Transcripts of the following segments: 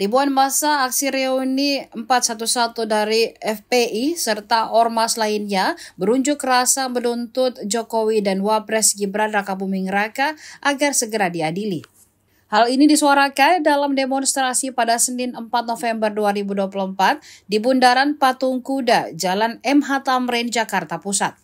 Ribuan masa aksi reuni 411 dari FPI serta ormas lainnya berunjuk rasa menuntut Jokowi dan Wapres Gibran Rakabuming Raka agar segera diadili. Hal ini disuarakan dalam demonstrasi pada Senin 4 November 2024 di Bundaran Patung Kuda, Jalan MH Tamrin, Jakarta Pusat.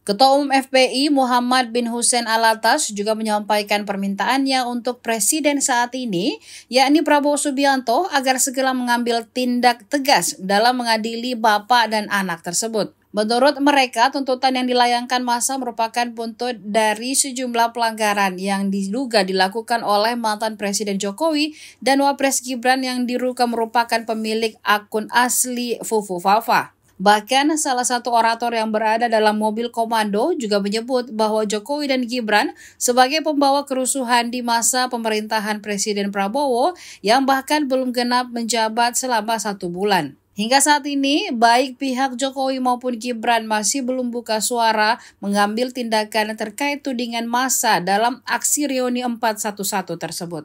Ketua Umum FPI Muhammad bin Hussein Alatas juga menyampaikan permintaannya untuk Presiden saat ini, yakni Prabowo Subianto, agar segera mengambil tindak tegas dalam mengadili bapak dan anak tersebut. Menurut mereka, tuntutan yang dilayangkan masa merupakan buntut dari sejumlah pelanggaran yang diduga dilakukan oleh mantan Presiden Jokowi dan Wapres Gibran yang diruka merupakan pemilik akun asli Fufu Fafa. Bahkan salah satu orator yang berada dalam mobil komando juga menyebut bahwa Jokowi dan Gibran sebagai pembawa kerusuhan di masa pemerintahan Presiden Prabowo yang bahkan belum genap menjabat selama satu bulan. Hingga saat ini, baik pihak Jokowi maupun Gibran masih belum buka suara mengambil tindakan terkait tudingan massa dalam aksi reuni 411 tersebut.